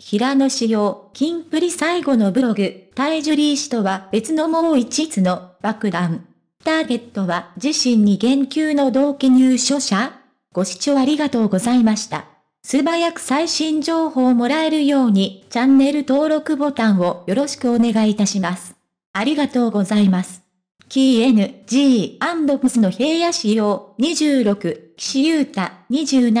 平野紫耀、金プリ最後のブログ、タイジュリー氏とは別のもう一つの爆弾。ターゲットは自身に言及の同期入所者ご視聴ありがとうございました。素早く最新情報をもらえるようにチャンネル登録ボタンをよろしくお願いいたします。ありがとうございます。KNG& スの平野市様、26、岸優太、27、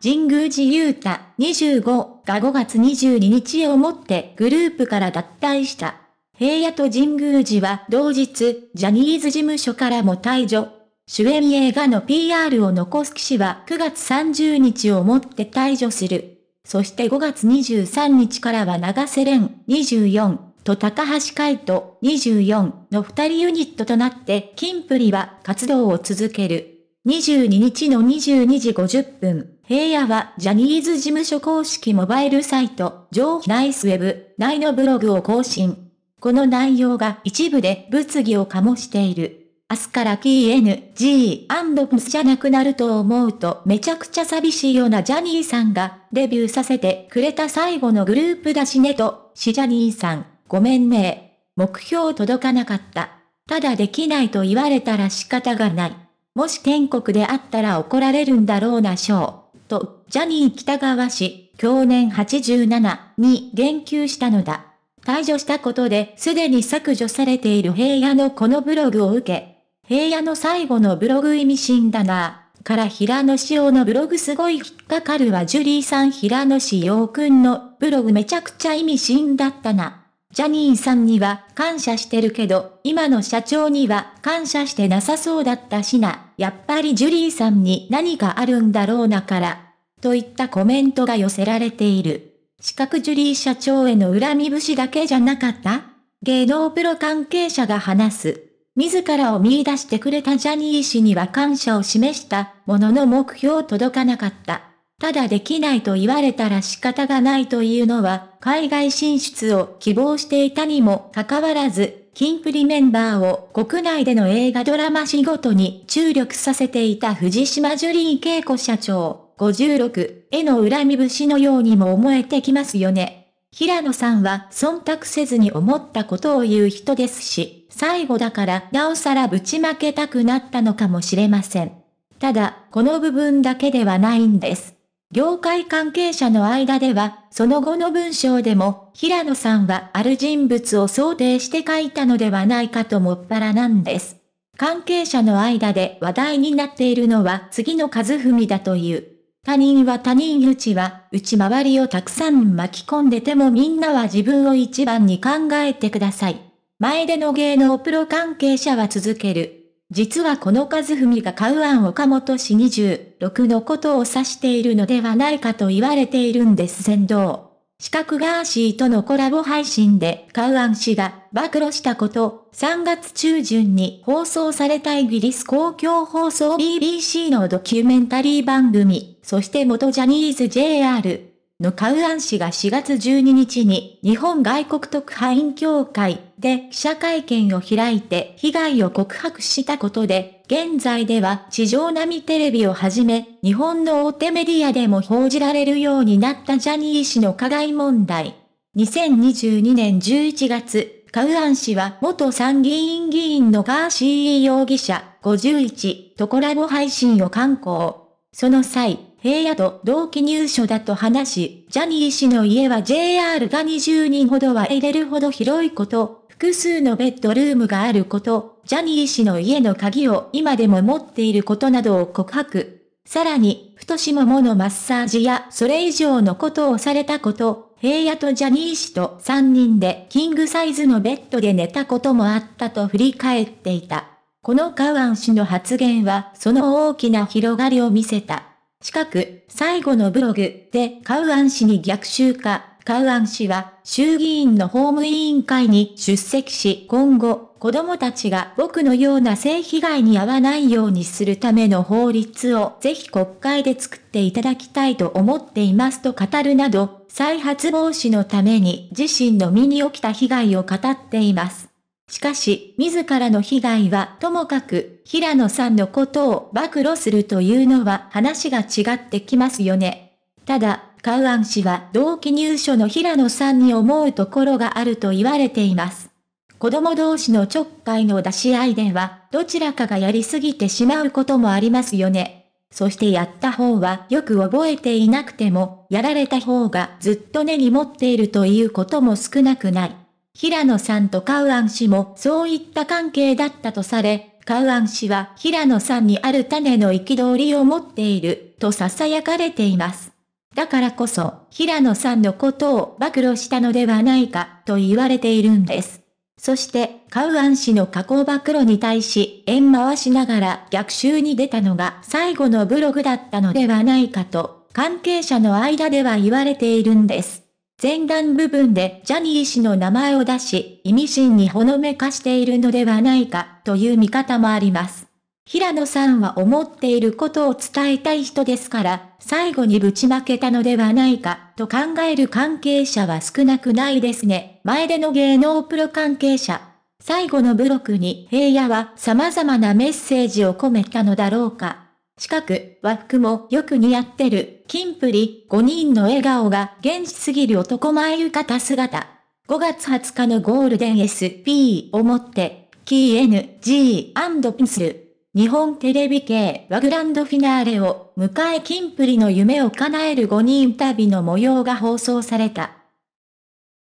神宮寺優太、25が5月22日をもってグループから脱退した。平野と神宮寺は同日、ジャニーズ事務所からも退場。主演映画の PR を残す騎士は9月30日をもって退場する。そして5月23日からは長瀬廉、24、と高橋海人24の2人ユニットとなってキンプリは活動を続ける。22日の22時50分、平野はジャニーズ事務所公式モバイルサイト、上ナイスウェブ内のブログを更新。この内容が一部で物議を醸している。明日から k n g ド u スじゃなくなると思うとめちゃくちゃ寂しいようなジャニーさんがデビューさせてくれた最後のグループだしねと、しジャニーさん。ごめんね。目標届かなかった。ただできないと言われたら仕方がない。もし天国であったら怒られるんだろうな、しょう。と、ジャニー北川氏、去年87に言及したのだ。退場したことで、すでに削除されている平野のこのブログを受け、平野の最後のブログ意味深だな。から平野紫耀のブログすごい引っかかるわジュリーさん平野紫耀くんのブログめちゃくちゃ意味深だったな。ジャニーさんには感謝してるけど、今の社長には感謝してなさそうだったしな。やっぱりジュリーさんに何かあるんだろうなから。といったコメントが寄せられている。資格ジュリー社長への恨み節だけじゃなかった芸能プロ関係者が話す。自らを見出してくれたジャニー氏には感謝を示したものの目標届かなかった。ただできないと言われたら仕方がないというのは、海外進出を希望していたにもかかわらず、金プリメンバーを国内での映画ドラマ仕事に注力させていた藤島ジュリー恵子社長、56への恨み節のようにも思えてきますよね。平野さんは忖度せずに思ったことを言う人ですし、最後だからなおさらぶちまけたくなったのかもしれません。ただ、この部分だけではないんです。業界関係者の間では、その後の文章でも、平野さんはある人物を想定して書いたのではないかともっぱらなんです。関係者の間で話題になっているのは次の和文だという。他人は他人うちは、うち周りをたくさん巻き込んでてもみんなは自分を一番に考えてください。前での芸能プロ関係者は続ける。実はこの和文がカウアン岡本氏26のことを指しているのではないかと言われているんです先導。四角ガーシーとのコラボ配信でカウアン氏が暴露したこと、3月中旬に放送されたイギリス公共放送 BBC のドキュメンタリー番組、そして元ジャニーズ JR のカウアン氏が4月12日に日本外国特派員協会で記者会見を開いて被害を告白したことで、現在では地上波テレビをはじめ、日本の大手メディアでも報じられるようになったジャニー氏の加害問題。2022年11月、カウアン氏は元参議院議員のガーシー容疑者51とコラボ配信を刊行。その際、平野と同期入所だと話し、ジャニー氏の家は JR が20人ほどは入れるほど広いこと、複数のベッドルームがあること、ジャニー氏の家の鍵を今でも持っていることなどを告白。さらに、太しもものマッサージやそれ以上のことをされたこと、平野とジャニー氏と3人でキングサイズのベッドで寝たこともあったと振り返っていた。このカワン氏の発言はその大きな広がりを見せた。近く、最後のブログでカウアン氏に逆襲か、カウアン氏は衆議院の法務委員会に出席し、今後、子供たちが僕のような性被害に遭わないようにするための法律をぜひ国会で作っていただきたいと思っていますと語るなど、再発防止のために自身の身に起きた被害を語っています。しかし、自らの被害はともかく、平野さんのことを暴露するというのは話が違ってきますよね。ただ、カウアン氏は同期入所の平野さんに思うところがあると言われています。子供同士のちょっかいの出し合いでは、どちらかがやりすぎてしまうこともありますよね。そしてやった方はよく覚えていなくても、やられた方がずっと根に持っているということも少なくない。平野さんとカウアン氏もそういった関係だったとされ、カウアン氏は平野さんにある種の憤りを持っている、と囁かれています。だからこそ、平野さんのことを暴露したのではないか、と言われているんです。そして、カウアン氏の加工暴露に対し、縁回しながら逆襲に出たのが最後のブログだったのではないかと、関係者の間では言われているんです。前段部分でジャニー氏の名前を出し、意味深にほのめかしているのではないか、という見方もあります。平野さんは思っていることを伝えたい人ですから、最後にぶちまけたのではないか、と考える関係者は少なくないですね。前での芸能プロ関係者。最後のブロックに平野は様々なメッセージを込めたのだろうか。近く、和服もよく似合ってる、金プリ、5人の笑顔が現実すぎる男前浴衣姿。5月20日のゴールデン SP をもって、KNG& する。日本テレビ系はグランドフィナーレを迎え金プリの夢を叶える5人旅の模様が放送された。